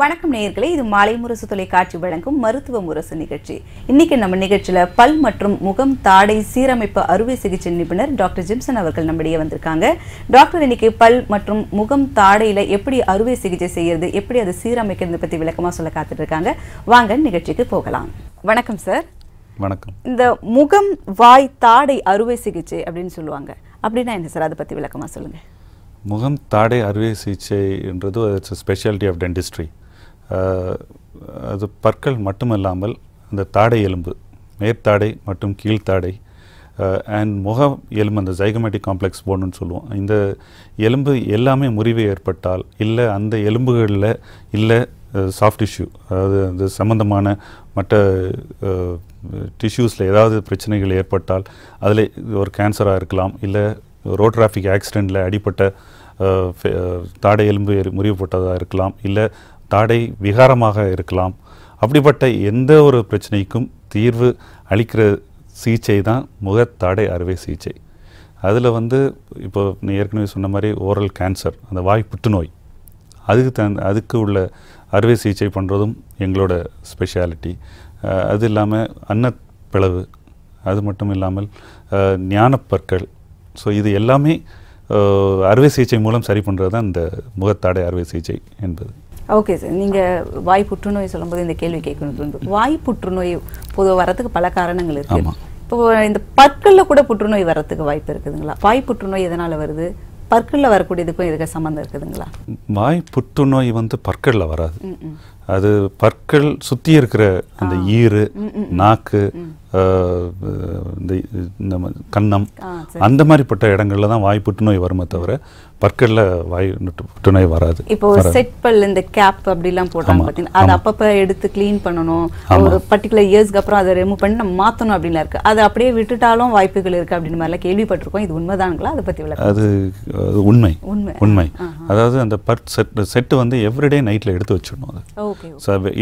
வணக்கம் நேயர்களே இது மாலை முரசு தொலைக்காட்சி வழங்கும் மருத்துவ முரசு நிகழ்ச்சி இன்னைக்கு நம்ம நிகழ்ச்சியில பல் மற்றும் முகம் தாடை சீரமைப்பு அறுவை சிகிச்சை நிபுணர் டாக்டர் ஜிம்சன் அவர்கள் நம்மிடையே வந்திருக்காங்க டாக்டர் இன்னைக்கு பல் மற்றும் முகம் தாடையில எப்படி அறுவை சிகிச்சை செய்யறது எப்படி அதை சீரமைக்கிறது பத்தி விளக்கமா சொல்ல காத்துட்டு இருக்காங்க வாங்க நிகழ்ச்சிக்கு போகலாம் வணக்கம் சார் வணக்கம் இந்த முகம் வாய் தாடை அறுவை சிகிச்சை அப்படின்னு சொல்லுவாங்க அப்படின்னா என்ன சார் அதை பத்தி விளக்கமா சொல்லுங்க முகம் தாடை அறுவை சிகிச்சைன்றது இட்ஸ் ஸ்பெஷாலிட்டி ஆஃப் டென்டிஸ்ட்ரி அது பற்கள் மட்டுமல்லாமல் அந்த தாடை எலும்பு மேற்தாடை மற்றும் கீழ்த்தாடை அண்ட் முக எலும்பு அந்த ஜைகமேட்டிக் காம்ப்ளெக்ஸ் போன்னு சொல்லுவோம் இந்த எலும்பு எல்லாமே முறிவு ஏற்பட்டால் இல்லை அந்த எலும்புகளில் இல்லை சாஃப்ட் டிஷ்யூ அதாவது அந்த சம்மந்தமான மற்ற டிஷ்யூஸில் ஏதாவது பிரச்சனைகள் ஏற்பட்டால் அதில் ஒரு கேன்சராக இருக்கலாம் இல்லை ரோட் டிராஃபிக் ஆக்சிடெண்ட்டில் அடிப்பட்ட தாடை எலும்பு முறிவுப்பட்டதாக இருக்கலாம் இல்லை தாடை விகாரமாக இருக்கலாம் அப்படிப்பட்ட எந்த ஒரு பிரச்சனைக்கும் தீர்வு அளிக்கிற சிகிச்சை தான் முகத்தாடை அறுவை சிகிச்சை அதில் வந்து இப்போ நீ ஏற்கனவே சொன்ன மாதிரி ஓரல் கேன்சர் அந்த வாய் புற்றுநோய் அதுக்கு த அதுக்கு உள்ள அறுவை சிகிச்சை பண்ணுறதும் எங்களோட ஸ்பெஷாலிட்டி அது இல்லாமல் அன்னப்பிளவு அது மட்டும் இல்லாமல் ஞானப்பற்கள் ஸோ இது எல்லாமே அறுவை சிகிச்சை மூலம் சரி பண்ணுறது தான் இந்த முகத்தாடை அறுவை சிகிச்சை என்பது ஓகே சார் நீங்க வாய் புற்றுநோய் சொல்லும்போது இந்த கேள்வி கேட்கணும் வாய் புற்றுநோய் பொது வரத்துக்கு பல காரணங்கள் இருக்கு இப்போ இந்த பற்கள்ல கூட புற்றுநோய் வரத்துக்கு வாய்ப்பு இருக்குதுங்களா வாய் புற்றுநோய் எதனால வருது பற்களில் வரக்கூடியதுக்கும் இதுக்கு சம்மந்தம் இருக்குதுங்களா வாய் புற்றுநோய் வந்து பற்களில் வராது அது பற்கள் சுற்றி இருக்கிற அந்த ஈறு நாக்கு இந்த நம்ம கன்னம் அந்த மாதிரிப்பட்ட இடங்கள்ல தான் வாய் புற்றுநோய் வருமே தவிர பற்களில் வாய் புற்றுநோய் வராது இப்போ செட் பல் இந்த கேப் அப்படிலாம் போட்டாங்க பார்த்தீங்கன்னா அதை அப்பப்போ எடுத்து க்ளீன் பண்ணணும் ஒரு பர்டிகுலர் இயர்ஸ்க்கு அப்புறம் அதை ரிமூவ் பண்ணி நம்ம மாற்றணும் அப்படின்லாம் இருக்குது அதை அப்படியே விட்டுட்டாலும் வாய்ப்புகள் இருக்குது அப்படின்னு மாதிரிலாம் கேள்விப்பட்டிருக்கோம் இது உண்மைதானுங்களா அதை பற்றி அது உண்மை உண்மை உண்மை அதாவது அந்த பற் செட் செட்டு வந்து எவ்ரிடே நைட்டில் எடுத்து வச்சிடணும் அது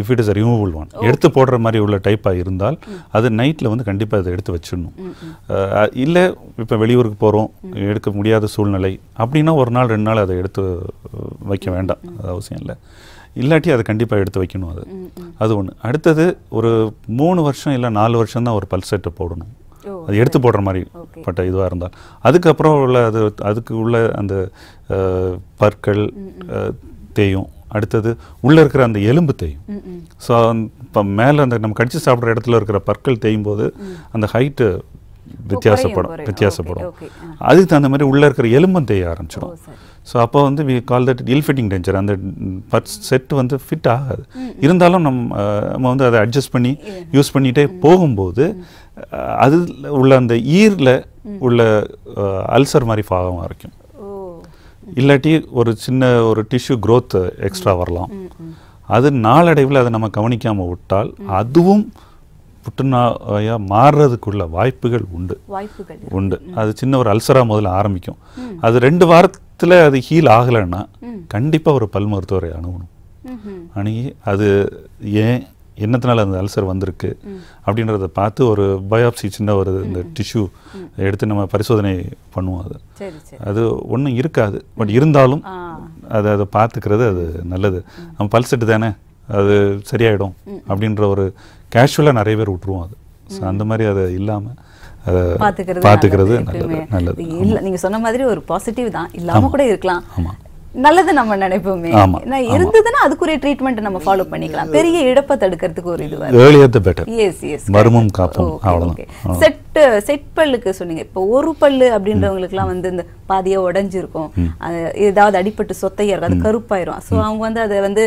if it is removal one எடுத்து போடுற மாதிரி உள்ள டைப்பாக இருந்தால் அது நைட்டில் வந்து கண்டிப்பாக அதை எடுத்து வச்சிடணும் இல்லை இப்போ வெளியூருக்கு போகிறோம் எடுக்க முடியாத சூழ்நிலை அப்படின்னா ஒரு நாள் ரெண்டு நாள் அதை எடுத்து வைக்க வேண்டாம் அது அவசியம் இல்லை இல்லாட்டி அதை கண்டிப்பாக எடுத்து வைக்கணும் அது அது ஒன்று அடுத்தது ஒரு மூணு வருஷம் இல்லை நாலு வருஷம் தான் ஒரு பல்செட்டை போடணும் அது எடுத்து போடுற மாதிரி பட்ட இதுவாக இருந்தால் அதுக்கப்புறம் உள்ள அது அதுக்கு உள்ள அந்த பற்கள் தேயும் அடுத்தது உள்ளே இருக்கிற அந்த எலும்பு தேயும் ஸோ இப்போ மேலே அந்த நம்ம கடிச்சு சாப்பிட்ற இடத்துல இருக்கிற பற்கள் தேயும் போது அந்த ஹைட்டு வித்தியாசப்படும் வித்தியாசப்படும் அதுக்கு தகுந்த மாதிரி உள்ளே இருக்கிற எலும்பும் தேய ஆரம்பிச்சிடும் ஸோ அப்போ வந்து we call that ill fitting denture அந்த பட் செட் வந்து ஃபிட் ஆகாது இருந்தாலும் நம்ம நம்ம வந்து அதை அட்ஜஸ்ட் பண்ணி யூஸ் பண்ணிகிட்டே போகும்போது அது உள்ள அந்த ஈரில் உள்ள அல்சர் மாதிரி ஃபாகம் ஆரம்பிக்கும் இல்லாட்டி ஒரு சின்ன ஒரு டிஷ்யூ க்ரோத் எக்ஸ்ட்ரா வரலாம் அது நாளடைவில் அதை நம்ம கவனிக்காமல் விட்டால் அதுவும் புற்றுநோயாக மாறுறதுக்குள்ள வாய்ப்புகள் உண்டு உண்டு அது சின்ன ஒரு அல்சராக முதல்ல ஆரம்பிக்கும் அது ரெண்டு வாரத்தில் அது ஹீல் ஆகலைன்னா கண்டிப்பாக ஒரு பல் மருத்துவரை அணுகணும் அணுகி அது ஏன் என்னத்தினால அந்த அல்சர் வந்திருக்கு அப்படின்றத பார்த்து ஒரு பயோப்சி சின்ன ஒரு இந்த டிஷ்யூ எடுத்து நம்ம பரிசோதனை பண்ணுவோம் அது அது ஒன்றும் இருக்காது பட் இருந்தாலும் அதை அதை பார்த்துக்கிறது அது நல்லது நம்ம பல்செட்டு தானே அது சரியாயிடும் அப்படின்ற ஒரு கேஷுவலாக நிறைய பேர் விட்டுருவோம் அது ஸோ அந்த மாதிரி அதை இல்லாமல் பாத்துக்கிறது நல்லது நல்லது இல்லை நீங்கள் சொன்ன மாதிரி ஒரு பாசிட்டிவ் தான் இல்லாமல் கூட இருக்கலாம் நல்லது நம்ம நினைப்போமே நான் இருந்ததுன்னா அதுக்குரிய ட்ரீட்மெண்ட் நம்ம ஃபாலோ பண்ணிக்கலாம் பெரிய இழப்பை தடுக்கிறதுக்கு ஒரு இது ஏர்லியர் பெட்டர் எஸ் எஸ் மர்மம் காப்போம் அவ்வளவுதான் செட் செட் பல்லுக்கு சொன்னீங்க இப்போ ஒரு பல்லு அப்படின்றவங்களுக்குலாம் வந்து இந்த பாதியா உடைஞ்சிருக்கும் ஏதாவது அடிப்பட்டு சொத்தையாக அது கருப்பாயிரும் ஸோ அவங்க வந்து அதை வந்து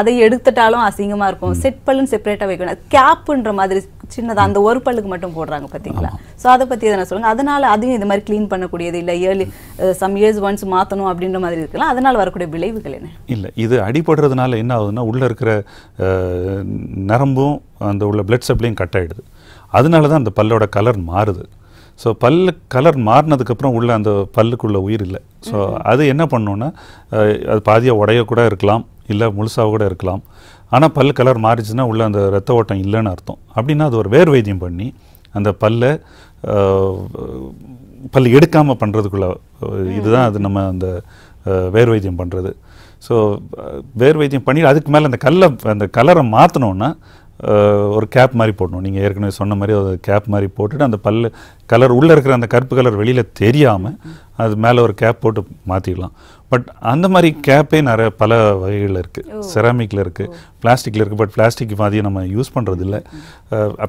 அதை எடுத்துட்டாலும் அசிங்கமா இருக்கும் செட் பல்லுன்னு செப்பரேட்டா வைக்கணும் கேப்புன்ற மாதிரி சின்னதாக அந்த ஒரு பல்லுக்கு மட்டும் போடுறாங்க பார்த்தீங்களா ஸோ அதை பற்றி எதனா சொல்லுங்கள் அதனால் அதையும் இது மாதிரி க்ளீன் பண்ணக்கூடியது இல்லை இயர்லி சம் இயர்ஸ் ஒன்ஸ் மாற்றணும் அப்படின்ற மாதிரி இருக்கலாம் அதனால் வரக்கூடிய விளைவுகள் என்ன இல்லை இது அடிபடுறதுனால என்ன ஆகுதுன்னா உள்ளே இருக்கிற நரம்பும் அந்த உள்ள பிளட் சப்ளையும் கட் ஆகிடுது அதனால தான் அந்த பல்லோட கலர் மாறுது ஸோ பல் கலர் மாறினதுக்கப்புறம் உள்ள அந்த பல்லுக்குள்ள உயிர் இல்லை ஸோ அது என்ன பண்ணோன்னா அது பாதியாக உடைய கூட இருக்கலாம் இல்லை முழுசாக கூட இருக்கலாம் ஆனால் பல் கலர் மாறிச்சுன்னா உள்ளே அந்த ரத்த ஓட்டம் இல்லைன்னு அர்த்தம் அப்படின்னா அது ஒரு வேர் வைத்தியம் பண்ணி அந்த பல்லை பல் எடுக்காமல் பண்ணுறதுக்குள்ள இதுதான் அது நம்ம அந்த வேர் வைத்தியம் பண்ணுறது ஸோ வேர் வைத்தியம் பண்ணி அதுக்கு மேலே அந்த கல்லை அந்த கலரை மாற்றினோன்னா ஒரு கேப் மாதிரி போடணும் நீங்கள் ஏற்கனவே சொன்ன மாதிரி ஒரு கேப் மாதிரி போட்டுட்டு அந்த பல் கலர் உள்ளே இருக்கிற அந்த கருப்பு கலர் வெளியில் தெரியாமல் அது மேலே ஒரு கேப் போட்டு மாற்றிக்கலாம் பட் அந்த மாதிரி கேப்பே நிறைய பல வகைகளில் இருக்குது செராமிக்கில் இருக்குது பிளாஸ்டிக்கில் இருக்குது பட் பிளாஸ்டிக் மாதிரியும் நம்ம யூஸ் பண்ணுறது இல்லை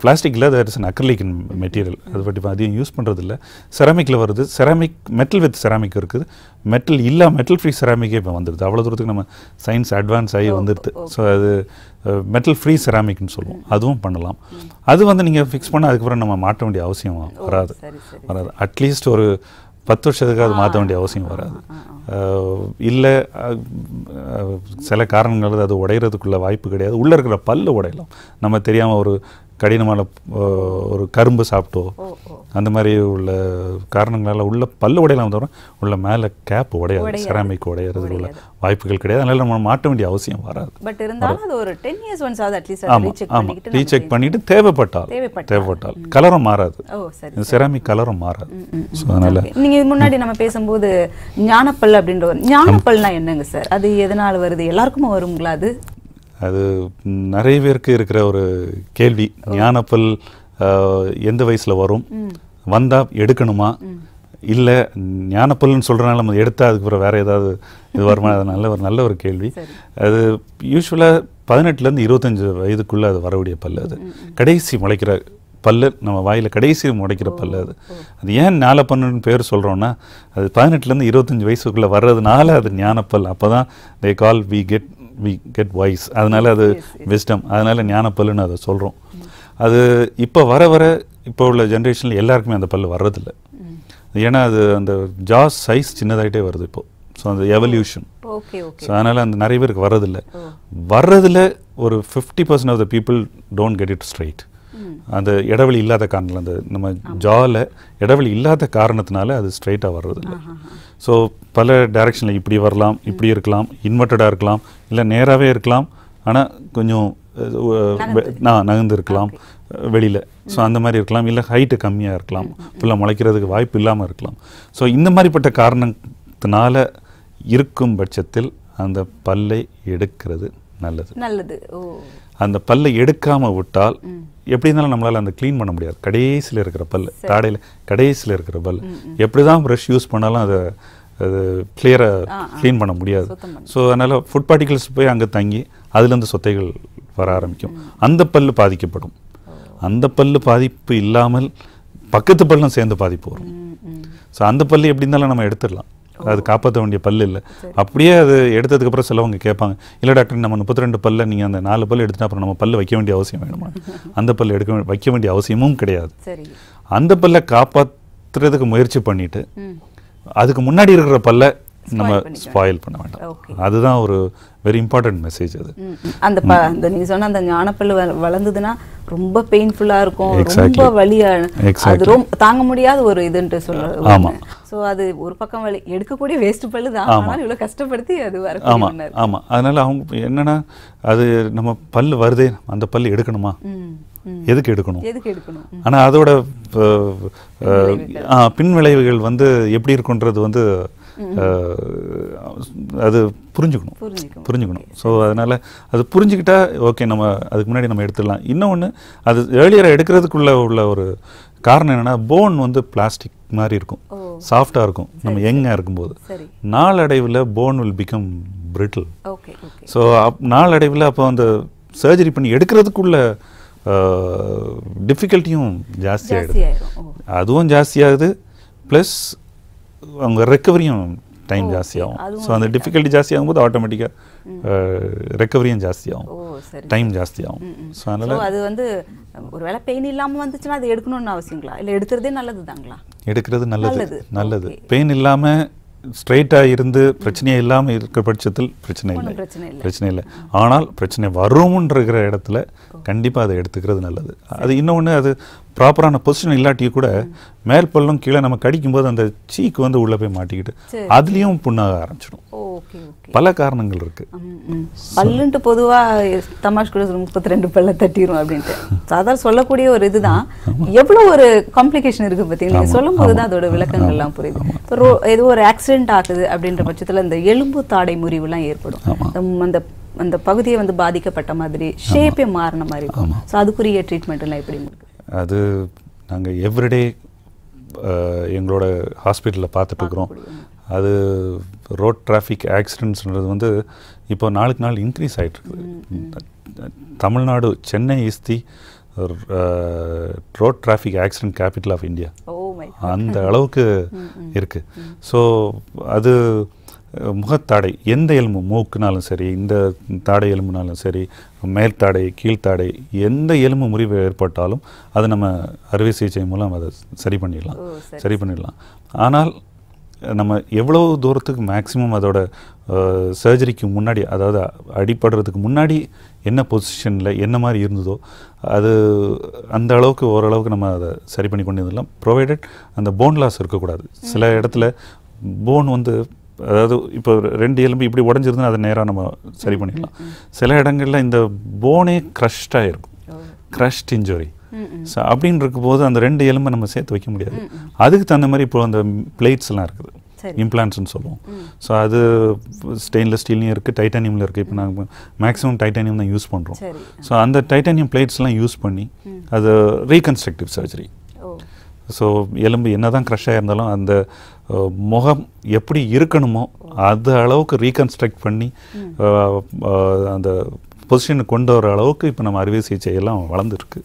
பிளாஸ்டிக்கில் there is an acrylic material அது பற்றி மாதிரியும் யூஸ் பண்ணுறது இல்லை செராமிக்கில் வருது செராமிக் மெட்டல் வித் செராமிக் இருக்குது மெட்டல் இல்லை மெட்டல் ஃப்ரீ செராமிக்கே இப்போ வந்துடுது அவ்வளோ தூரத்துக்கு நம்ம சயின்ஸ் அட்வான்ஸ் ஆகி வந்துடுது ஸோ அது மெட்டல் ஃப்ரீ செராமிக்னு சொல்லுவோம் அதுவும் பண்ணலாம் அது வந்து நீங்கள் ஃபிக்ஸ் பண்ணால் அதுக்கப்புறம் நம்ம மாட்ட வேண்டிய அவசியம் வராது வராது அட்லீஸ்ட் ஒரு பத்து வருஷத்துக்கு அது மாற்ற வேண்டிய அவசியம் வராது இல்லை சில காரணங்கள் அது உடையிறதுக்குள்ள வாய்ப்பு கிடையாது உள்ளே இருக்கிற பல்லு உடையலாம் நம்ம தெரியாமல் ஒரு கடினமான ஒரு கரும்பு சாப்பிட்டோ அந்த மாதிரி உள்ள காரணங்களால் உள்ள பல்லு உடையலாம் தவிர உள்ள மேலே கேப் உடையாது செராமிக் உடையறதுக்கு உள்ள வாய்ப்புகள் கிடையாது அதனால நம்ம மாட்ட வேண்டிய அவசியம் வராது பட் இருந்தாலும் அது ஒரு டென் இயர்ஸ் ஒன்ஸ் ஆகுது அட்லீஸ்ட் ஆமாம் ஆமாம் ரீசெக் பண்ணிட்டு தேவைப்பட்டால் தேவைப்பட்டால் கலரும் மாறாது இந்த செராமிக் கலரும் மாறாது ஸோ அதனால் நீங்கள் முன்னாடி நம்ம பேசும்போது ஞானப்பல் அப்படின்ற ஒரு ஞானப்பல்னா என்னங்க சார் அது எதனால் வருது எல்லாருக்குமே வருங்களா அது அது நிறைய பேருக்கு இருக்கிற ஒரு கேள்வி ஞானப்பல் எந்த வயசில் வரும் வந்தால் எடுக்கணுமா இல்லை ஞானப்பல்னு சொல்கிறனால நம்ம எடுத்தால் அப்புறம் வேறு ஏதாவது இது வருமா அது நல்ல ஒரு நல்ல ஒரு கேள்வி அது யூஸ்வலாக பதினெட்டுலேருந்து இருபத்தஞ்சி வயதுக்குள்ளே அது வரக்கூடிய பல்லு அது கடைசி முளைக்கிற பல்லு நம்ம வாயில் கடைசி முடைக்கிற பல்லு அது அது ஏன் ஞானப்பல்லுன்னு பேர் சொல்கிறோன்னா அது பதினெட்டுலேருந்து இருபத்தஞ்சி வயசுக்குள்ளே வர்றதுனால அது ஞானப்பல் அப்போ தான் they call we get we get voice அதனால் அது விஸ்டம் அதனால் ஞானப்பல்லுன்னு அதை சொல்கிறோம் அது இப்போ வர வர இப்போ உள்ள ஜென்ரேஷனில் எல்லாருக்குமே அந்த பல் வர்றதில்ல ஏன்னா அது அந்த ஜாஸ் சைஸ் சின்னதாகிட்டே வருது இப்போது ஸோ அந்த எவல்யூஷன் ஸோ அதனால் அந்த நிறைய பேருக்கு வர்றதில்ல வர்றதில் ஒரு fifty percent of the people don't get it straight அந்த இடைவெளி இல்லாத காரணம் அந்த நம்ம ஜாவில் இடைவெளி இல்லாத காரணத்தினால அது ஸ்ட்ரைட்டாக வர்றதில்ல ஸோ பல டைரக்ஷனில் இப்படி வரலாம் இப்படி இருக்கலாம் இன்வெர்ட்டடாக இருக்கலாம் இல்லை நேராகவே இருக்கலாம் ஆனால் கொஞ்சம் நான் நகர்ந்து இருக்கலாம் வெளியில் ஸோ அந்த மாதிரி இருக்கலாம் இல்லை ஹைட்டு கம்மியாக இருக்கலாம் ஃபுல்லாக முளைக்கிறதுக்கு வாய்ப்பு இல்லாமல் இருக்கலாம் ஸோ இந்த மாதிரிப்பட்ட காரணத்தினால இருக்கும் பட்சத்தில் அந்த பல்லை எடுக்கிறது நல்லது நல்லது அந்த பல்லை எடுக்காமல் விட்டால் எப்படி இருந்தாலும் நம்மளால் அந்த க்ளீன் பண்ண முடியாது கடைசியில் இருக்கிற பல் தாடையில் கடைசியில் இருக்கிற பல் எப்படி தான் ப்ரஷ் யூஸ் பண்ணாலும் அதை அது கிளியராக க்ளீன் பண்ண முடியாது ஸோ அதனால் ஃபுட் பார்ட்டிகல்ஸ் போய் அங்கே தங்கி அதுலேருந்து சொத்தைகள் வர ஆரம்பிக்கும் அந்த பல் பாதிக்கப்படும் அந்த பல் பாதிப்பு இல்லாமல் பக்கத்து பல்லும் சேர்ந்து பாதிப்பு வரும் ஸோ அந்த பல் எப்படி இருந்தாலும் நம்ம எடுத்துடலாம் அது காப்பாற்ற வேண்டிய பல் இல்லை அப்படியே அது எடுத்ததுக்கப்புறம் சிலவங்க கேட்பாங்க இல்லை டாக்டர் நம்ம முப்பத்தி ரெண்டு பல்ல நீங்கள் அந்த நாலு பல் எடுத்துனா அப்புறம் நம்ம பல் வைக்க வேண்டிய அவசியம் வேணுமா அந்த பல் எடுக்க வைக்க வேண்டிய அவசியமும் கிடையாது அந்த பல்ல காப்பாற்றுறதுக்கு முயற்சி பண்ணிட்டு அதுக்கு முன்னாடி இருக்கிற பல்ல நம்ம ஸ்பாயில் பண்ண வேண்டாம் அதுதான் ஒரு வெரி இம்பார்ட்டன்ட் மெசேஜ் அது அந்த அந்த நீங்க சொன்ன அந்த ஞானப்பல் வளர்ந்ததுன்னா ரொம்ப பெயின்ஃபுல்லா இருக்கும் ரொம்ப வலியா அது ரொம்ப தாங்க முடியாத ஒரு இதுன்ட்டு சொல்லலாம் ஆமா ஸோ அது ஒரு பக்கம் வழி எடுக்கக்கூடிய வேஸ்ட் பல்லு தான் ஆனால் இவ்வளோ கஷ்டப்படுத்தி அது வர ஆமாம் ஆமாம் அதனால் அவங்க என்னென்னா அது நம்ம பல் வருதே அந்த பல் எடுக்கணுமா எதுக்கு எடுக்கணும் எதுக்கு ஆனால் அதோட பின் விளைவுகள் வந்து எப்படி இருக்குன்றது வந்து அது புரிஞ்சுக்கணும் புரிஞ்சுக்கணும் ஸோ அதனால் அது புரிஞ்சுக்கிட்டா ஓகே நம்ம அதுக்கு முன்னாடி நம்ம எடுத்துடலாம் இன்னொன்று அது ஏர்லியராக எடுக்கிறதுக்குள்ள உள்ள ஒரு காரணம் என்னென்னா போன் வந்து பிளாஸ்டிக் மாதிரி இருக்கும் சாஃப்டாக இருக்கும் நம்ம யங்காக இருக்கும்போது நாளடைவில் bone will become brittle so up நாளடைவில் அப்போ அந்த சர்ஜரி பண்ணி எடுக்கிறதுக்குள்ள டிஃபிகல்ட்டியும் ஜாஸ்தியாகிடுது அதுவும் ஜாஸ்தியாகுது ப்ளஸ் அவங்க ரெக்கவரியும் டைம் ஜாஸ்தியாகும் ஸோ அந்த டிஃபிகல்ட்டி ஜாஸ்தியாகும் போது ஆட்டோமேட்டிக்காக ரெக்கவரியும் ஜாஸ்தியாகும் டைம் ஜாஸ்தியாகும் ஸோ அதனால் அது வந்து ஒரு வேளை பெயின் இல்லாமல் வந்துச்சுன்னா அது எடுக்கணும்னு அவசியங்களா இல்லை எடுக்கிறதே நல்லது தாங்களா எடுக்கிறது நல்லது நல்லது பெயின் இல்லாமல் ஸ்ட்ரெயிட்டாக இருந்து பிரச்சனையே இல்லாமல் இருக்கிற பட்சத்தில் பிரச்சனை இல்லை பிரச்சனை இல்லை ஆனால் பிரச்சனை வரும்ன்றிருக்கிற இருக்கிற இடத்துல கண்டிப்பாக அதை எடுத்துக்கிறது நல்லது அது இன்னொன்று அது ப்ராப்பரான பொசிஷன் இல்லாட்டியும் கூட மேல் பள்ளம் கீழே நம்ம கடிக்கும்போது அந்த சீக்கு வந்து உள்ள போய் மாட்டிக்கிட்டு அதுலயும் புண்ணாக ஆரம்பிச்சிடும் பல காரணங்கள் இருக்கு பல்லுன்ட்டு பொதுவா தமாஷ் கூட முப்பத்தி ரெண்டு பல்ல தட்டிடும் அப்படின்ட்டு சாதாரண சொல்லக்கூடிய ஒரு இதுதான் எவ்வளவு ஒரு காம்ப்ளிகேஷன் இருக்கு பாத்தீங்களா சொல்லும் போது தான் அதோட எல்லாம் புரியுது இப்போ ஏதோ ஒரு ஆக்சிடென்ட் ஆகுது அப்படின்ற பட்சத்துல இந்த எலும்பு தாடை முறிவு எல்லாம் ஏற்படும் அந்த அந்த பகுதியை வந்து பாதிக்கப்பட்ட மாதிரி ஷேப்பே மாறின மாதிரி இருக்கும் ஸோ அதுக்குரிய எல்லாம் எப்படி இருக்கு அது நாங்கள் எவ்ரிடே எங்களோட ஹாஸ்பிட்டலில் பார்த்துட்ருக்குறோம் அது ரோட் டிராஃபிக் ஆக்சிடென்ட்ஸ்ன்றது வந்து இப்போ நாளுக்கு நாள் இன்க்ரீஸ் ஆகிட்டுருக்குது Tamil Nadu Chennai is the road traffic accident capital of India அந்த அளவுக்கு இருக்குது ஸோ அது முகத்தாடை எந்த எலும்பு மூக்குனாலும் சரி இந்த தாடை எலும்புனாலும் சரி மேல்தாடை கீழ்த்தாடை எந்த எலும்பு முறிவு ஏற்பட்டாலும் அதை நம்ம அறுவை சிகிச்சை மூலம் அதை சரி பண்ணிடலாம் சரி பண்ணிடலாம் ஆனால் நம்ம எவ்வளோ தூரத்துக்கு மேக்ஸிமம் அதோட சர்ஜரிக்கு முன்னாடி அதாவது அடிப்படுறதுக்கு முன்னாடி என்ன பொசிஷனில் என்ன மாதிரி இருந்ததோ அது அந்த அளவுக்கு ஓரளவுக்கு நம்ம அதை சரி பண்ணி கொண்டு வந்துடலாம் ப்ரொவைடட் அந்த போன் லாஸ் இருக்கக்கூடாது சில இடத்துல போன் வந்து அதாவது இப்போ ரெண்டு எலும்பு இப்படி உடஞ்சிருதுன்னா அதை நேராக நம்ம சரி பண்ணிடலாம் சில இடங்களில் இந்த போனே க்ரஷ்டாக இருக்கும் க்ரஷ்ட் இன்ஜுரி ஸோ அப்படின்னு இருக்கும்போது அந்த ரெண்டு எலும்பை நம்ம சேர்த்து வைக்க முடியாது அதுக்கு தகுந்த மாதிரி இப்போ அந்த பிளேட்ஸ்லாம் இருக்குது இம்ப்ளான்ஸ்னு சொல்லுவோம் ஸோ அது ஸ்டெயின்லெஸ் ஸ்டீல்லையும் இருக்குது டைட்டானியமில் இருக்குது இப்போ நாங்கள் மேக்ஸிமம் டைட்டானியம் தான் யூஸ் பண்ணுறோம் ஸோ அந்த டைட்டானியம் பிளேட்ஸ்லாம் யூஸ் பண்ணி அது ரீகன்ஸ்ட்ரக்டிவ் சர்ஜரி ஸோ எலும்பு என்ன தான் க்ரஷ் ஆகிருந்தாலும் அந்த முகம் எப்படி இருக்கணுமோ அது அளவுக்கு ரீகன்ஸ்ட்ரக்ட் பண்ணி அந்த பொசிஷனுக்கு கொண்டு வர அளவுக்கு இப்போ நம்ம அறுவை சிகிச்சை எல்லாம் வளர்ந்துருக்கு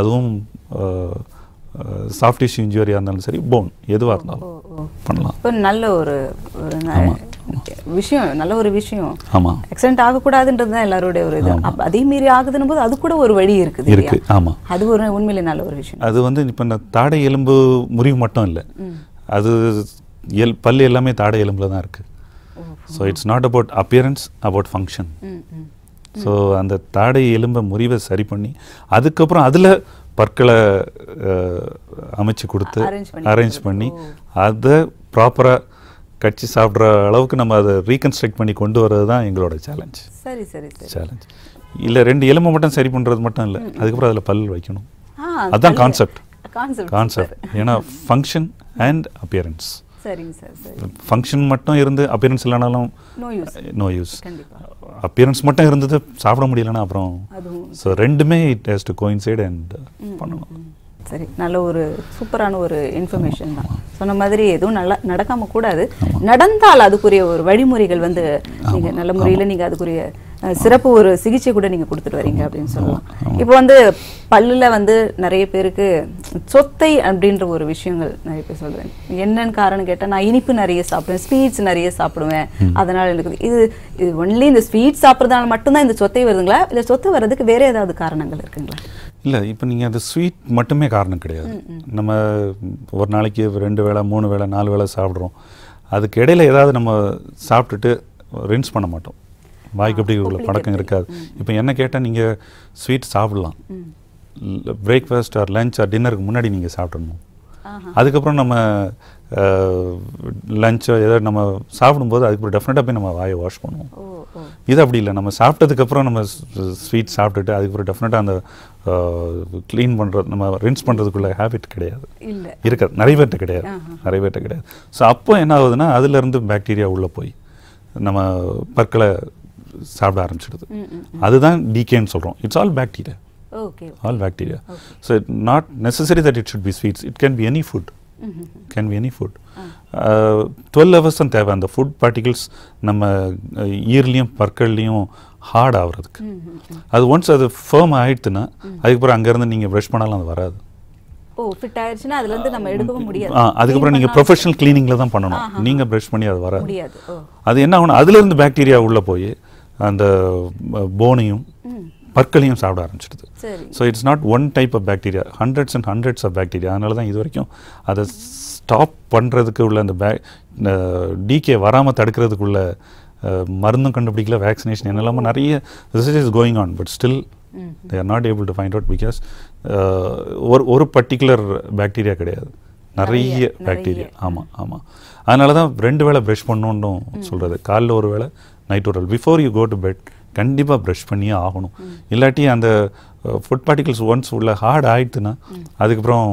அதுவும் சாஃப்ட் டிஷ்யூ இன்ஜுரியாக இருந்தாலும் சரி போன் எதுவாக இருந்தாலும் பண்ணலாம் இப்போ நல்ல ஒரு விஷயம் நல்ல ஒரு விஷயம் ஆமாம் ஆக்சிடென்ட் ஆகக்கூடாதுன்றது தான் எல்லாருடைய ஒரு இது அதே மீறி ஆகுதுன்னு போது அது கூட ஒரு வழி இருக்குது இருக்கு ஆமாம் அது ஒரு உண்மையிலே நல்ல ஒரு விஷயம் அது வந்து இப்போ இந்த தாடை எலும்பு முறிவு மட்டும் இல்லை அது எல் பல் எல்லாமே தாடை எலும்பில் தான் இருக்குது so it's not about appearance about function so அந்த தாடை எலும்பை முறிவை சரி பண்ணி அதுக்கப்புறம் அதில் பற்களை அமைச்சு கொடுத்து அரேஞ்ச் பண்ணி அதை ப்ராப்பராக கட்சி சாப்பிட்ற அளவுக்கு நம்ம அதை ரீகன்ஸ்ட்ரக்ட் பண்ணி கொண்டு வர்றது தான் எங்களோட சேலஞ்ச் சரி சரி சேலஞ்ச் இல்லை ரெண்டு எலும்பை மட்டும் சரி பண்ணுறது மட்டும் இல்லை அதுக்கப்புறம் அதில் பல் வைக்கணும் அதுதான் கான்செப்ட் கான்செப்ட் ஏன்னா ஃபங்க்ஷன் அண்ட் அப்பியரன்ஸ் சரிங்க சார் ஃபங்க்ஷன் மட்டும் இருந்து அப்பியரன்ஸ் இல்லைனாலும் no use no use appearance மட்டும் இருந்தது சாப்பிட முடியலன்னா அப்புறம் ஸோ ரெண்டுமே it has to coincide and பண்ணணும் சரி நல்ல ஒரு சூப்பரான ஒரு இன்ஃபர்மேஷன் தான் சொன்ன மாதிரி எதுவும் நல்லா நடக்காமல் கூடாது நடந்தால் அதுக்குரிய ஒரு வழிமுறைகள் வந்து நீங்கள் நல்ல முறையில் நீங்கள் அதுக்குரிய சிறப்பு ஒரு சிகிச்சை கூட நீங்கள் கொடுத்துட்டு வரீங்க அப்படின்னு சொல்லலாம் இப்போ வந்து பல்லில் வந்து நிறைய பேருக்கு சொத்தை அப்படின்ற ஒரு விஷயங்கள் நிறைய பேர் சொல்கிறேன் என்னன்னு காரணம் கேட்டால் நான் இனிப்பு நிறைய சாப்பிடுவேன் ஸ்வீட்ஸ் நிறைய சாப்பிடுவேன் அதனால் எனக்கு இது இது ஒன்லி இந்த ஸ்வீட் சாப்பிட்றதுனால மட்டும்தான் இந்த சொத்தை வருதுங்களா இல்லை சொத்தை வர்றதுக்கு வேறு ஏதாவது காரணங்கள் இருக்குங்களா இல்லை இப்போ நீங்கள் அந்த ஸ்வீட் மட்டுமே காரணம் கிடையாது நம்ம ஒரு நாளைக்கு ரெண்டு வேளை மூணு வேளை நாலு வேளை சாப்பிட்றோம் அதுக்கு இடையில் ஏதாவது நம்ம சாப்பிட்டுட்டு ரின்ஸ் பண்ண மாட்டோம் வாய்க்கு அப்படி உள்ள பழக்கம் இருக்காது இப்போ என்ன கேட்டால் நீங்கள் ஸ்வீட் சாப்பிட்லாம் பிரேக்ஃபாஸ்ட் ஆர் லஞ்ச் ஆர் டின்னருக்கு முன்னாடி நீங்கள் சாப்பிடணும் அதுக்கப்புறம் நம்ம லஞ்சோ ஏதாவது நம்ம சாப்பிடும்போது அதுக்கப்புறம் டெஃபினட்டாக போய் நம்ம வாயை வாஷ் பண்ணுவோம் இது அப்படி இல்லை நம்ம சாப்பிட்டதுக்கப்புறம் நம்ம ஸ்வீட் சாப்பிட்டுட்டு அதுக்கப்புறம் டெஃபினட்டாக அந்த க்ளீன் பண்ணுறது நம்ம ரின்ஸ் பண்ணுறதுக்குள்ள ஹேபிட் கிடையாது இல்லை இருக்காது நிறைய பேர்ட்ட கிடையாது நிறைய பேர்ட்ட கிடையாது ஸோ அப்போ என்ன ஆகுதுன்னா அதுலேருந்து பாக்டீரியா உள்ளே போய் நம்ம பற்களை சாப்பிட ஆரம்பிச்சிடுது அதுதான் டீகேன்னு சொல்கிறோம் it's all bacteria all bacteria so not necessary that it should be sweets it can be any food can be any food twelve hours தேவை அந்த ஃபுட் பார்ட்டிகிள்ஸ் நம்ம ஈர்லேயும் uh, பற்கள்லேயும் ஹார்ட் ஆகிறதுக்கு அது ஒன்ஸ் அது ஃபேர்ம் ஆகிடுதுன்னா அதுக்கப்புறம் அங்கேருந்து நீங்கள் ப்ரஷ் பண்ணாலும் அது வராது அதுக்கப்புறம் நீங்கள் ப்ரொஃபஷனல் கிளீனிங்கில் தான் பண்ணணும் நீங்கள் ப்ரஷ் பண்ணி அது வராது அது என்ன ஆகணும் அதுலேருந்து பாக்டீரியா உள்ளே போய் அந்த போனையும் பற்களையும் சாப்பிட ஆரம்பிச்சிடுது so it's not one type of bacteria hundreds and hundreds of bacteria அதனால தான் இது வரைக்கும் அதை ஸ்டாப் பண்ணுறதுக்கு உள்ள அந்த பே டிகே வராமல் தடுக்கிறதுக்குள்ள மருந்தும் கண்டுபிடிக்கல வேக்சினேஷன் என்னெல்லாமோ நிறைய research is going on but still they are not able to find out because ஒரு ஒரு பர்டிகுலர் பாக்டீரியா கிடையாது நிறைய பாக்டீரியா ஆமாம் ஆமாம் அதனால தான் ரெண்டு வேளை ப்ரஷ் பண்ணணுன்னும் சொல்கிறது காலைல ஒரு வேளை நைட் ஒரு வேலை before you go to bed கண்டிப்பாக ப்ரஷ் பண்ணியே ஆகணும் இல்லாட்டி அந்த ஃபுட் பார்ட்டிகல்ஸ் ஒன்ஸ் உள்ள ஹார்ட் ஆயிடுச்சுன்னா அதுக்கப்புறம்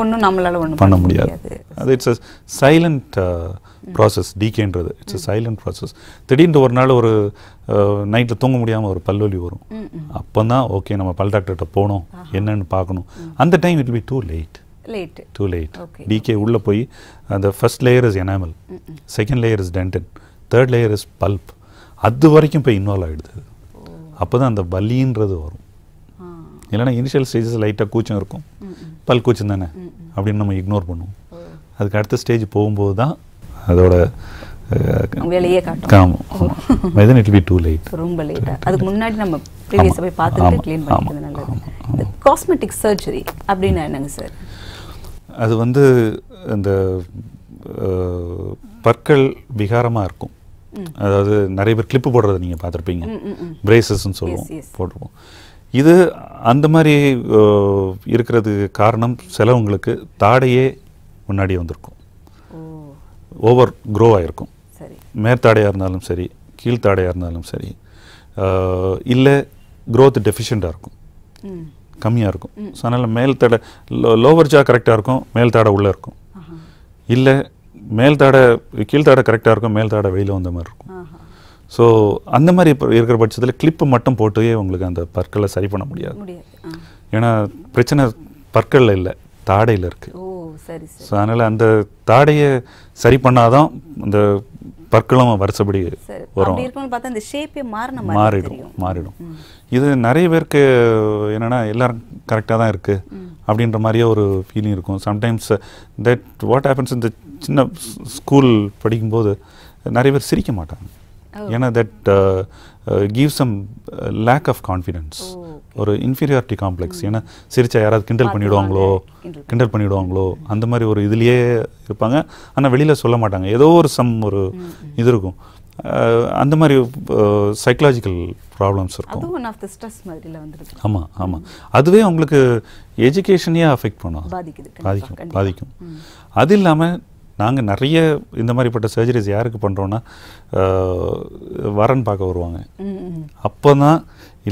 ஒன்றும் நம்மளால் ஒன்றும் பண்ண முடியாது அது இட்ஸ் அ சைலண்ட் ப்ராசஸ் டீகேன்றது இட்ஸ் அ சைலண்ட் ப்ராசஸ் திடீர்னு ஒரு நாள் ஒரு நைட்டில் uh, தூங்க முடியாமல் ஒரு பல்வலி வரும் அப்போ தான் ஓகே நம்ம பல் டாக்டர்கிட்ட போகணும் என்னன்னு பார்க்கணும் அந்த time it be too late late too late decay உள்ளே போய் அந்த first layer is enamel second layer is dentin third layer is pulp அது வரைக்கும் போய் இன்வால்வ் ஆகிடுது அப்போ தான் அந்த வலின்றது வரும் இல்லைன்னா இனிஷியல் ஸ்டேஜஸ் லைட்டாக கூச்சம் இருக்கும் பல் கூச்சம் தானே அப்படின்னு நம்ம இக்னோர் பண்ணுவோம் அதுக்கு அடுத்த ஸ்டேஜ் போகும்போது தான் அதோட வெளியே காட்டும் ஆமாம் இட் பி டூ லேட் ரொம்ப லேட் அதுக்கு முன்னாடி நம்ம ப்ரீவியஸாக போய் பார்த்துட்டு க்ளீன் பண்ணிக்கிறது நல்லது காஸ்மெட்டிக் சர்ஜரி அப்படின்னா என்னங்க சார் அது வந்து அந்த பற்கள் விகாரமாக இருக்கும் அதாவது நிறைய பேர் கிளிப்பு போடுறதை நீங்கள் பார்த்துருப்பீங்க பிரேசஸ்ன்னு சொல்லுவோம் போடுவோம் இது அந்த மாதிரி இருக்கிறது காரணம் சிலவங்களுக்கு தாடையே முன்னாடி வந்திருக்கும் ஓவர் க்ரோ ஆகிருக்கும் மேற்தாடையாக இருந்தாலும் சரி கீழ்த்தாடையாக இருந்தாலும் சரி இல்லை க்ரோத் டெஃபிஷியண்டாக இருக்கும் கம்மியாக இருக்கும் ஸோ அதனால் மேல்தடை லோவர் ஜா கரெக்டாக இருக்கும் மேல் தாடை உள்ளே இருக்கும் இல்லை மேல் தாடை கீழ்தாடை கரெக்டாக இருக்கும் மேல் தாடை வெயில் வந்த மாதிரி இருக்கும் ஸோ அந்த மாதிரி இப்போ இருக்கிற பட்சத்தில் கிளிப்பு மட்டும் போட்டு உங்களுக்கு அந்த பற்களை சரி பண்ண முடியாது ஏன்னா பிரச்சனை பற்களில் இல்லை தாடையில் இருக்குது ஸோ அதனால் அந்த தாடையை சரி பண்ணாதான் அந்த பற்களும் வருஷப்படி வரும் மாறிடும் மாறிடும் இது நிறைய பேருக்கு என்னென்னா எல்லாரும் கரெக்டாக தான் இருக்குது அப்படின்ற மாதிரியே ஒரு ஃபீலிங் இருக்கும் சம்டைம்ஸ் தட் வாட் ஹேப்பன்ஸ் இந்த சின்ன ஸ்கூல் படிக்கும்போது நிறைய பேர் சிரிக்க மாட்டாங்க ஏன்னா that give some lack of confidence ஒரு இன்ஃபீரியாரிட்டி காம்ப்ளெக்ஸ் ஏன்னா சிரிச்சா யாராவது கிண்டல் பண்ணிவிடுவாங்களோ கிண்டல் பண்ணிவிடுவாங்களோ அந்த மாதிரி ஒரு இதுலேயே இருப்பாங்க ஆனால் வெளியில் சொல்ல மாட்டாங்க ஏதோ ஒரு சம் ஒரு இது இருக்கும் அந்த மாதிரி சைக்கலாஜிக்கல் ப்ராப்ளம்ஸ் இருக்கும் ஆமாம் ஆமாம் அதுவே அவங்களுக்கு எஜுகேஷனையே அஃபெக்ட் பண்ணும் பாதிக்கும் பாதிக்கும் அது இல்லாமல் நாங்கள் நிறைய இந்த மாதிரிப்பட்ட சர்ஜரிஸ் யாருக்கு பண்ணுறோன்னா வரன் பார்க்க வருவாங்க அப்போ தான்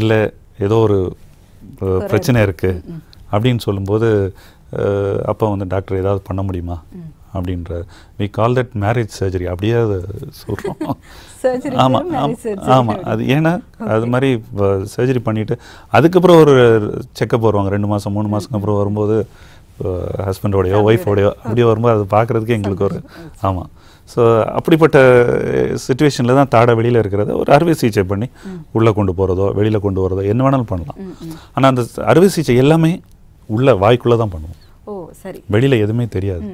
இல்லை ஏதோ ஒரு பிரச்சனை இருக்குது அப்படின்னு சொல்லும்போது அப்போ வந்து டாக்டர் ஏதாவது பண்ண முடியுமா அப்படின்ற we call that marriage surgery அப்படியே அதை சொல்கிறோம் ஆமாம் ஆமாம் அது ஏன்னா அது மாதிரி சர்ஜரி பண்ணிவிட்டு அதுக்கப்புறம் ஒரு செக்கப் வருவாங்க ரெண்டு மாதம் மூணு மாதத்துக்கு அப்புறம் வரும்போது ஹஸ்பண்டோடையோ ஒய்ஃபோடையோ அப்படியே வரும்போது அதை பார்க்குறதுக்கு எங்களுக்கு ஒரு ஆமாம் ஸோ அப்படிப்பட்ட சுச்சுவேஷனில் eh, தான் தாடை வெளியில் இருக்கிறத ஒரு அறுவை சிகிச்சை பண்ணி உள்ளே கொண்டு போகிறதோ வெளியில் கொண்டு வரதோ என்ன வேணாலும் பண்ணலாம் ஆனால் அந்த அறுவை சிகிச்சை எல்லாமே உள்ளே வாய்க்குள்ளே தான் பண்ணுவோம் வெளியில் எதுவுமே தெரியாது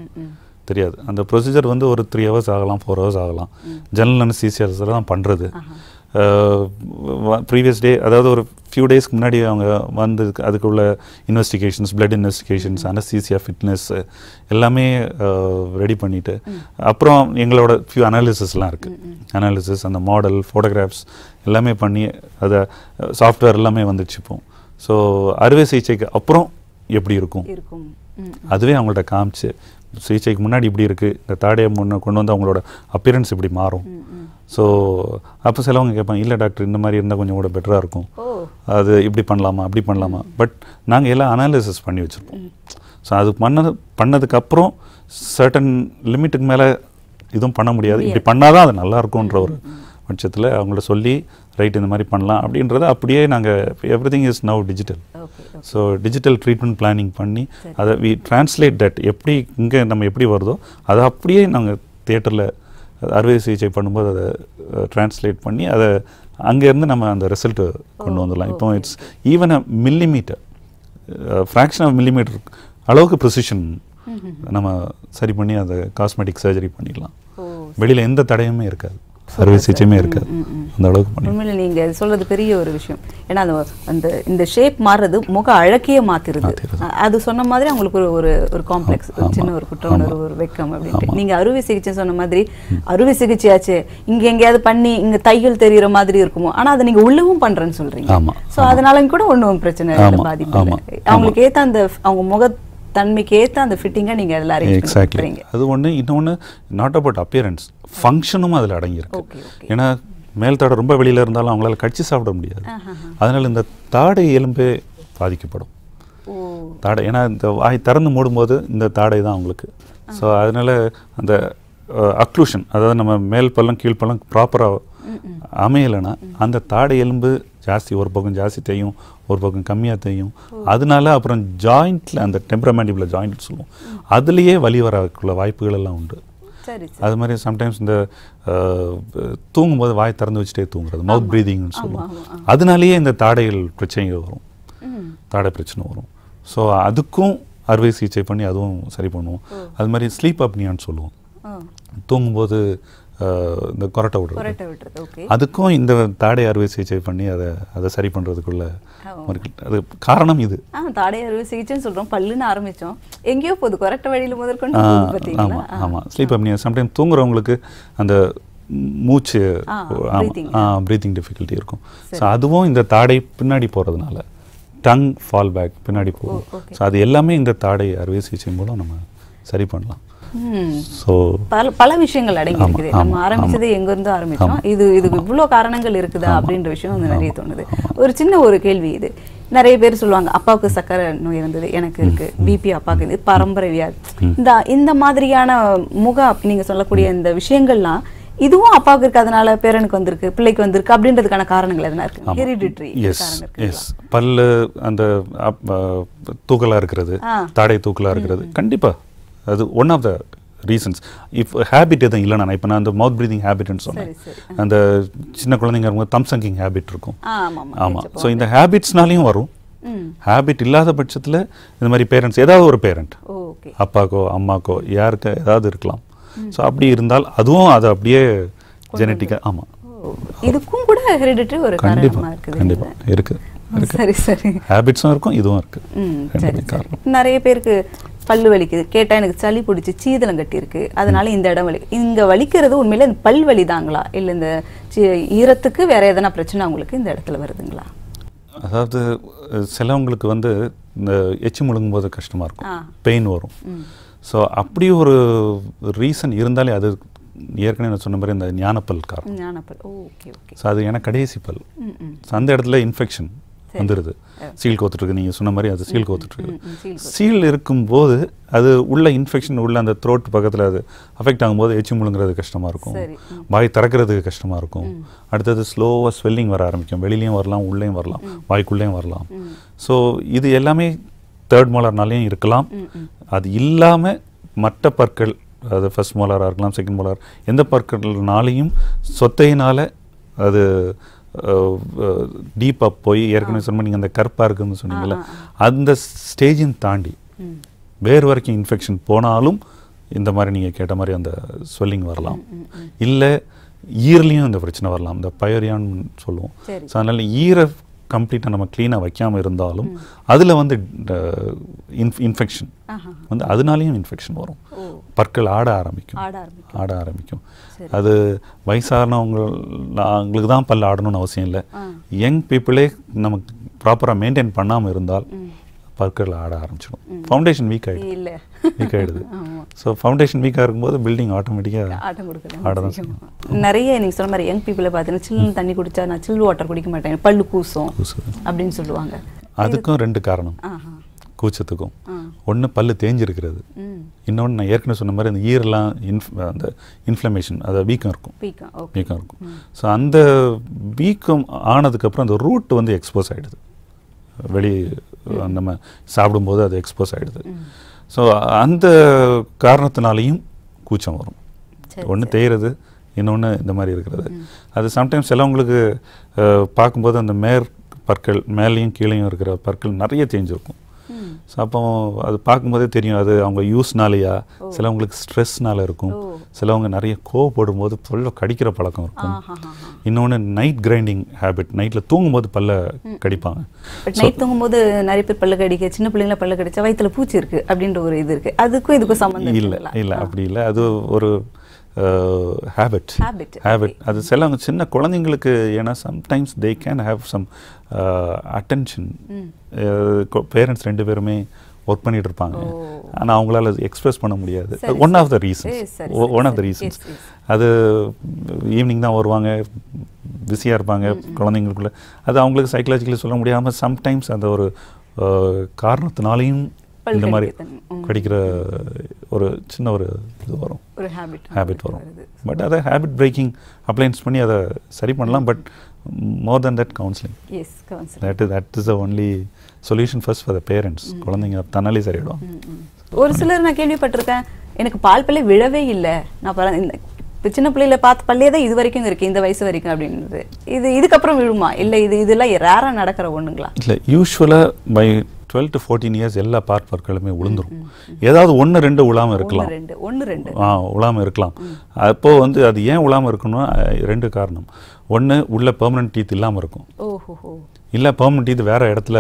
தெரியாது அந்த ப்ரொசீஜர் வந்து ஒரு த்ரீ ஹவர்ஸ் ஆகலாம் ஃபோர் ஹவர்ஸ் ஆகலாம் ஜெனரல் அனஸ்தீசியாஸில் தான் பண்ணுறது ப்ரீவியஸ் டே அதாவது ஒரு ஃபியூ டேஸ்க்கு முன்னாடி அவங்க வந்து அதுக்குள்ள investigations blood investigations anaesthesia fitness எல்லாமே ரெடி பண்ணிவிட்டு அப்புறம் எங்களோட ஃபியூ அனாலிசிஸ்லாம் இருக்குது அனாலிசிஸ் அந்த மாடல் ஃபோட்டோகிராஃப்ஸ் எல்லாமே பண்ணி அதை சாஃப்ட்வேர் எல்லாமே வந்துச்சுப்போம் ஸோ அறுவை சிகிச்சைக்கு அப்புறம் எப்படி இருக்கும் அதுவே அவங்கள்ட்ட காமிச்சு சிகிச்சைக்கு முன்னாடி இப்படி இருக்குது இந்த தாடையை முன்ன கொண்டு வந்து அவங்களோட அப்பியரன்ஸ் இப்படி மாறும் ஸோ அப்போ சிலவங்க கேட்பாங்க இல்லை டாக்டர் இந்த மாதிரி இருந்தால் கொஞ்சம் கூட பெட்டராக இருக்கும் அது இப்படி பண்ணலாமா அப்படி பண்ணலாமா பட் நாங்கள் எல்லாம் அனாலிசிஸ் பண்ணி வச்சுருப்போம் ஸோ அது பண்ணது பண்ணதுக்கப்புறம் சர்டன் லிமிட்டுக்கு மேலே இதுவும் பண்ண முடியாது இப்படி பண்ணாதான் அது நல்லா இருக்கும்ன்ற ஒரு பட்சத்தில் அவங்கள சொல்லி ரைட் இந்த மாதிரி பண்ணலாம் அப்படின்றத அப்படியே நாங்கள் everything is now digital so digital treatment planning பண்ணி அதை வி டிரான்ஸ்லேட் தட் எப்படி இங்கே நம்ம எப்படி வருதோ அதை அப்படியே நாங்கள் தேட்டரில் அறுவை சிகிச்சை பண்ணும்போது அதை டிரான்ஸ்லேட் பண்ணி அதை அங்கேருந்து நம்ம அந்த ரிசல்ட்டு கொண்டு வந்துடலாம் இப்போ it's even a millimetre fraction of millimetre அளவுக்கு ப்ரொசிஷன் நம்ம சரி பண்ணி அதை காஸ்மெட்டிக் சர்ஜரி பண்ணிடலாம் வெளியில் எந்த தடையுமே இருக்காது அறுவை சிகிச்சையுமே இருக்காது அந்த அளவுக்கு உண்மையில் நீங்கள் சொல்கிறது பெரிய ஒரு விஷயம் ஏன்னா அந்த இந்த ஷேப் மாறுறது முக அழக்கையே மாற்றிருது அது சொன்ன மாதிரி அவங்களுக்கு ஒரு ஒரு ஒரு காம்ப்ளெக்ஸ் சின்ன ஒரு குற்ற உணர்வு ஒரு வெக்கம் அப்படின்ட்டு நீங்கள் அறுவை சிகிச்சை சொன்ன மாதிரி அறுவை சிகிச்சையாச்சு இங்க எங்கேயாவது பண்ணி இங்க தையல் தெரியுற மாதிரி இருக்குமோ ஆனா அதை நீங்க உள்ளவும் பண்றேன்னு சொல்றீங்க ஸோ அதனால கூட ஒன்றும் பிரச்சனை பாதிப்பு அவங்களுக்கு ஏத்த அந்த அவங்க முக தன்மைக்கு ஏற்ற அந்த ஃபிட்டிங்காக நீங்கள் அதில் அரேஞ்ச் பண்ணுறீங்க அது ஒன்று இன்னொன்று நாட் அபவுட் அப்பியரன்ஸ் ஃபங்க்ஷனும் அதில் அடங்கியிருக்கு ஏன்னா மேல் தாடை ரொம்ப வெளியில் இருந்தாலும் அவங்களால கடிச்சு சாப்பிட முடியாது அதனால் இந்த தாடை எலும்பே பாதிக்கப்படும் தாடை ஏன்னா இந்த வாய் திறந்து மூடும்போது இந்த தாடை தான் அவங்களுக்கு ஸோ அதனால் அந்த அக்ளூஷன் அதாவது நம்ம மேல் பள்ளம் கீழ் பள்ளம் ப்ராப்பராக அமையலைன்னா அந்த தாடை எலும்பு ஜாஸ்தி ஒரு பக்கம் ஜாஸ்தி தேயும் ஒரு பக்கம் கம்மியாக தெரியும் அதனால அப்புறம் ஜாயிண்ட்டில் அந்த டெம்பரமெண்டிபிள் ஜாயிண்ட் சொல்லுவோம் அதுலேயே வழி வரக்குள்ள வாய்ப்புகள் எல்லாம் உண்டு அது மாதிரி சம்டைம்ஸ் இந்த தூங்கும்போது வாய் திறந்து வச்சுட்டே தூங்குறது மவுத் ப்ரீதிங்னு சொல்லுவோம் அதனாலேயே இந்த தாடைகள் பிரச்சனைகள் வரும் தாடை பிரச்சனை வரும் ஸோ அதுக்கும் அறுவை சிகிச்சை பண்ணி அதுவும் சரி பண்ணுவோம் அது மாதிரி ஸ்லீப் அப்னியான்னு சொல்லுவோம் தூங்கும்போது இந்த கொரட்டை விடுறது அதுக்கும் இந்த தாடை அறுவை சிகிச்சை பண்ணி அதை அதை சரி பண்ணுறதுக்குள்ள அது காரணம் இது ஆ தாடை அறுவை சிகிச்சைன்னு சொல்கிறோம் பல்லுன்னு ஆரம்பித்தோம் எங்கேயோ போகுது கொரட்டை வழியில் முதற்கொண்டு ஆமாம் ஆமாம் ஸ்லீப் அப்னியா சம்டைம் தூங்குறவங்களுக்கு அந்த மூச்சு ப்ரீத்திங் டிஃபிகல்ட்டி இருக்கும் ஸோ அதுவும் இந்த தாடை பின்னாடி போகிறதுனால டங் ஃபால் பேக் பின்னாடி போகும் ஸோ அது எல்லாமே இந்த தாடை அறுவை சிகிச்சை மூலம் நம்ம சரி பண்ணலாம் ஸோ பல பல விஷயங்கள் அடங்கி இருக்குது நம்ம ஆரம்பிச்சது எங்கேருந்து ஆரம்பிச்சோம் இது இதுக்கு இவ்வளோ காரணங்கள் இருக்குதா அப்படின்ற விஷயம் வந்து நிறைய தோணுது ஒரு சின்ன ஒரு கேள்வி இது நிறைய பேர் சொல்லுவாங்க அப்பாவுக்கு சக்கரை நோய் இருந்தது எனக்கு இருக்கு பிபி அப்பாவுக்கு இது பரம்பரை வியாதி இந்த இந்த மாதிரியான முக நீங்க சொல்லக்கூடிய இந்த விஷயங்கள்லாம் இதுவும் அப்பாவுக்கு இருக்கிறதுனால பேரனுக்கு வந்திருக்கு பிள்ளைக்கு வந்திருக்கு அப்படின்றதுக்கான காரணங்கள் எதனா இருக்கு ஹெரிடிட்ரி எஸ் எஸ் பல்லு அந்த தூக்கலா இருக்கிறது தாடை தூக்கலா இருக்கிறது கண்டிப்பா அது one of the reasons if habit எதுவும் இல்லைன்னா நான் இப்போ நான் அந்த மவுத் ப்ரீதிங் ஹேபிட்னு சொன்னேன் அந்த சின்ன குழந்தைங்க இருக்கும் தம் ஹேபிட் இருக்கும் ஆமாம் ஸோ இந்த ஹேபிட்ஸ்னாலையும் வரும் ஹேபிட் இல்லாத பட்சத்தில் இந்த மாதிரி பேரண்ட்ஸ் ஏதாவது ஒரு பேரண்ட் அப்பாக்கோ அம்மாக்கோ யாருக்கோ ஏதாவது இருக்கலாம் ஸோ அப்படி இருந்தால் அதுவும் அது அப்படியே ஜெனட்டிக்காக ஆமாம் இதுக்கும் கூட ஹெரிடிட்டரி ஒரு கண்டிப்பாக கண்டிப்பாக இருக்கு சரி சரி ஹேபிட்ஸும் இருக்கும் இதுவும் இருக்கு நிறைய பேருக்கு பல்லு வலிக்குது கேட்டால் எனக்கு சளி பிடிச்சி சீதனம் கட்டியிருக்கு அதனால இந்த இடம் வலி இங்கே வலிக்கிறது உண்மையில் இந்த பல் வலி தாங்களா இல்லை இந்த ஈரத்துக்கு வேறு எதனா பிரச்சனை அவங்களுக்கு இந்த இடத்துல வருதுங்களா அதாவது சிலவங்களுக்கு வந்து இந்த எச்சு முழுங்கும் போது கஷ்டமாக இருக்கும் பெயின் வரும் ஸோ அப்படி ஒரு ரீசன் இருந்தாலே அது ஏற்கனவே நான் சொன்ன மாதிரி இந்த ஞானப்பல் காரணம் ஞானப்பல் ஓகே ஓகே ஸோ அது ஏன்னா கடைசி பல் ஸோ அந்த இடத்துல இன்ஃபெக்ஷன் வந்துடுது சீல் கோத்துட்ருக்கு நீங்கள் சொன்ன மாதிரி அது சீல் கோத்துட்ருக்கு சீல் இருக்கும்போது அது உள்ள இன்ஃபெக்ஷன் உள்ள அந்த த்ரோட் பக்கத்தில் அது அஃபெக்ட் ஆகும்போது எச்சு முழுங்கிறது கஷ்டமாக இருக்கும் வாய் திறக்கிறதுக்கு கஷ்டமாக இருக்கும் அடுத்தது ஸ்லோவாக ஸ்வெல்லிங் வர ஆரம்பிக்கும் வெளிலையும் வரலாம் உள்ளேயும் வரலாம் வாய்க்குள்ளேயும் வரலாம் ஸோ இது எல்லாமே தேர்ட் மோலர்னாலேயும் இருக்கலாம் அது இல்லாமல் மற்ற பற்கள் அது ஃபஸ்ட் மோலராக இருக்கலாம் செகண்ட் மோலார் எந்த பற்கள்னாலையும் சொத்தையினால் அது டீப்பாக போய் ஏற்கனவே சொன்ன நீங்கள் அந்த கருப்பாக இருக்குன்னு சொன்னீங்கல்ல அந்த ஸ்டேஜின் தாண்டி வேறு வரைக்கும் இன்ஃபெக்ஷன் போனாலும் இந்த மாதிரி நீங்கள் கேட்ட மாதிரி அந்த ஸ்வெல்லிங் வரலாம் இல்லை ஈரலையும் இந்த பிரச்சனை வரலாம் இந்த பயோரியான்னு சொல்லுவோம் ஸோ அதனால் ஈர கம்ப்ளீட்டாக நம்ம க்ளீனாக வைக்காமல் இருந்தாலும் அதில் வந்து இன்ஃப் இன்ஃபெக்ஷன் வந்து அதனாலேயும் இன்ஃபெக்ஷன் வரும் பற்கள் ஆட ஆரம்பிக்கும் ஆட ஆரம்பிக்கும் அது வயசானவங்க அவங்களுக்கு தான் பல் ஆடணும்னு அவசியம் இல்லை யங் பீப்புளே நமக்கு ப்ராப்பராக மெயின்டைன் பண்ணாமல் இருந்தால் பற்கள் ஆட ஆரம்பிச்சிடும் ஃபவுண்டேஷன் வீக் ஆகிடும் வீக் ஆகிடுது ஸோ ஃபவுண்டேஷன் வீக்காக இருக்கும்போது பில்டிங் ஆட்டோமேட்டிக்காக ஆட்டம் கொடுக்குது நிறைய நீங்கள் சொன்ன மாதிரி யங் பீப்புளை பார்த்தீங்கன்னா சில்லுன்னு தண்ணி குடித்தா நான் சில்லு வாட்டர் குடிக்க மாட்டேன் பல்லு கூசும் அப்படின்னு சொல்லுவாங்க அதுக்கும் ரெண்டு காரணம் கூச்சத்துக்கும் ஒன்று பல்லு தேஞ்சிருக்கிறது இன்னொன்று நான் ஏற்கனவே சொன்ன மாதிரி அந்த ஈரெல்லாம் இன்ஃப் அந்த இன்ஃப்ளமேஷன் அது வீக்கம் இருக்கும் வீக்கம் இருக்கும் ஸோ அந்த வீக்கம் ஆனதுக்கப்புறம் அந்த ரூட் வந்து எக்ஸ்போஸ் ஆகிடுது வெளியே நம்ம சாப்பிடும்போது அது எக்ஸ்போஸ் ஆகிடுது ஸோ அந்த காரணத்தினாலையும் கூச்சம் வரும் ஒன்று தேயிறது இன்னொன்று இந்த மாதிரி இருக்கிறது அது சம்டைம்ஸ் சிலவங்களுக்கு பார்க்கும்போது அந்த மேற் பற்கள் மேலேயும் கீழேயும் இருக்கிற பற்கள் நிறைய தேஞ்சிருக்கும் ஸோ அப்போ அது பார்க்கும்போதே தெரியும் அது அவங்க யூஸ்னாலேயா சிலவங்களுக்கு ஸ்ட்ரெஸ்னால இருக்கும் சிலவங்க நிறைய கோவப்படும் போது பல்ல கடிக்கிற பழக்கம் இருக்கும் இன்னொன்று நைட் கிரைண்டிங் ஹேபிட் நைட்டில் தூங்கும்போது பல்ல கடிப்பாங்க நைட் தூங்கும்போது நிறைய பேர் பல்ல கடிக்க சின்ன பிள்ளைங்கள பல்ல கடிச்சா வயிற்றுல பூச்சி இருக்குது அப்படின்ற ஒரு இது இருக்குது அதுக்கும் இதுக்கும் சம்மந்தம் இல்லை இல்லை அப்படி இல்லை அது ஒரு ஹேபிட் uh, ஹேபிட் அது mm-hmm. சில சின்ன குழந்தைங்களுக்கு ஏன்னா sometimes they can have some attention parents ரெண்டு பேருமே ஒர்க் பண்ணிட்டு இருப்பாங்க ஆனால் அவங்களால எக்ஸ்பிரஸ் பண்ண முடியாது one of the reasons one of the reasons அது ஈவினிங் தான் வருவாங்க பிஸியாக இருப்பாங்க mm-hmm. குழந்தைங்களுக்குள்ள அது அவங்களுக்கு சைக்கலாஜிக்கலி சொல்ல முடியாமல் சம்டைம்ஸ் அந்த ஒரு uh, காரணத்தினாலையும் இந்த மாதிரி கடிக்கிற ஒரு சின்ன ஒரு இது வரும் ஒரு ஹேபிட் ஹேபிட் வரும் பட் அதை ஹேபிட் பிரேக்கிங் அப்ளைன்ஸ் பண்ணி அதை சரி பண்ணலாம் but more than that counselling is counselling that that is the only solution first for the parents குழந்தைங்க தன்னாலே சரியிடும் ஒரு சிலர் நான் கேள்விப்பட்டிருக்கேன் எனக்கு பால் பிள்ளை விழவே இல்லை நான் இப்போ சின்ன பிள்ளையில பார்த்து பள்ளியே தான் இது வரைக்கும் இருக்குது இந்த வயசு வரைக்கும் அப்படின்றது இது இதுக்கப்புறம் விழுமா இல்லை இது இதெல்லாம் ரேராக நடக்கிற ஒன்றுங்களா இல்லை யூஸ்வலாக by twelve to fourteen years எல்லா பார்ப்பற்களுமே விழுந்துரும் ஏதாவது ஒன்று ரெண்டு உழாமல் இருக்கலாம் ஒன்று ரெண்டு ஆ உழாமல் இருக்கலாம் அப்போது வந்து அது ஏன் உழாமல் இருக்கணும் ரெண்டு காரணம் ஒன்று உள்ள பெர்மனன்ட் டீத் இல்லாமல் இருக்கும் இல்லை பெர்மனன்ட் டீத் வேறு இடத்துல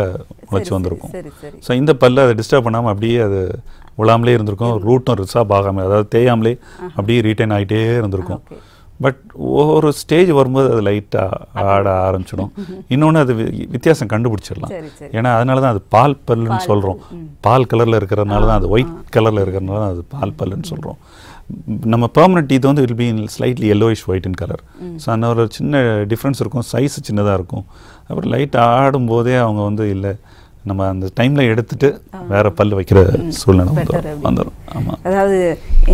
வச்சு வந்திருக்கும் ஸோ இந்த பல்ல அதை டிஸ்டர்ப் பண்ணாமல் அப்படியே அது விழாமலே இருந்திருக்கும் ரூட்டும் ரிசாப் ஆகாமல் அதாவது தேயாமலே அப்படியே ரீட்டைன் ஆகிட்டே இருந்திருக்கும் பட் ஒவ்வொரு ஸ்டேஜ் வரும்போது அது லைட்டாக ஆட ஆரம்பிச்சிடும் இன்னொன்று அது வித்தியாசம் கண்டுபிடிச்சிடலாம் ஏன்னா அதனால தான் அது பால் பல்லுன்னு சொல்கிறோம் பால் கலரில் இருக்கிறதுனால தான் அது ஒயிட் கலரில் இருக்கிறதுனால தான் அது பால் பல்லுன்னு சொல்கிறோம் நம்ம பெர்மனன்ட் இது வந்து will be in slightly yellowish white in colour so அந்த ஒரு சின்ன டிஃப்ரென்ஸ் இருக்கும் சைஸ் சின்னதாக இருக்கும் அப்புறம் லைட் ஆடும்போதே அவங்க வந்து இல்லை நம்ம அந்த டைமில் எடுத்துட்டு வேற பல்லு வைக்கிற சூழ்நிலை வந்துடும் ஆமாம் அதாவது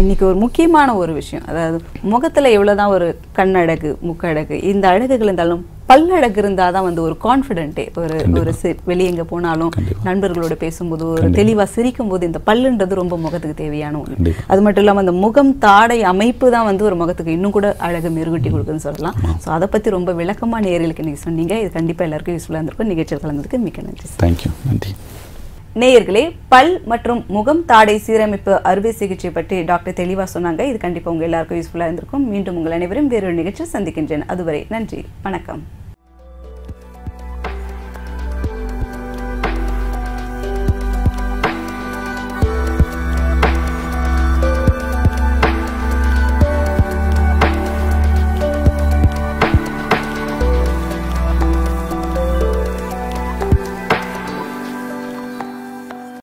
இன்னைக்கு ஒரு முக்கியமான ஒரு விஷயம் அதாவது முகத்தில் எவ்வளோதான் ஒரு கண் அடகு முக்க இந்த அடகுகள் இருந்தாலும் பல்லழகு இருந்தால் தான் வந்து ஒரு கான்ஃபிடென்ட்டே ஒரு ஒரு வெளியே எங்கே போனாலும் நண்பர்களோட பேசும்போது ஒரு தெளிவாக சிரிக்கும் போது இந்த பல்லுன்றது ரொம்ப முகத்துக்கு தேவையான ஒன்று அது மட்டும் இல்லாமல் அந்த முகம் தாடை அமைப்பு தான் வந்து ஒரு முகத்துக்கு இன்னும் கூட அழகு மெருகூட்டி கொடுக்குன்னு சொல்லலாம் ஸோ அதை பற்றி ரொம்ப விளக்கமான நேரில் நீங்கள் சொன்னீங்க இது கண்டிப்பாக எல்லாருக்கும் யூஸ்ஃபுல்லாக இருந்திருக்கும் நிகழ்ச்சியில் கலந்ததுக்கு மிக்க நன்றி தேங்க்யூ நன்றி நேயர்களே பல் மற்றும் முகம் தாடை சீரமைப்பு அறுவை சிகிச்சை பற்றி டாக்டர் தெளிவாக சொன்னாங்க இது கண்டிப்பாக உங்கள் எல்லாருக்கும் யூஸ்ஃபுல்லாக இருந்திருக்கும் மீண்டும் உங்கள் அனைவரும் வேறொரு நிகழ்ச்சியில் சந்திக்கின்றேன் அதுவரை நன்றி வணக்கம்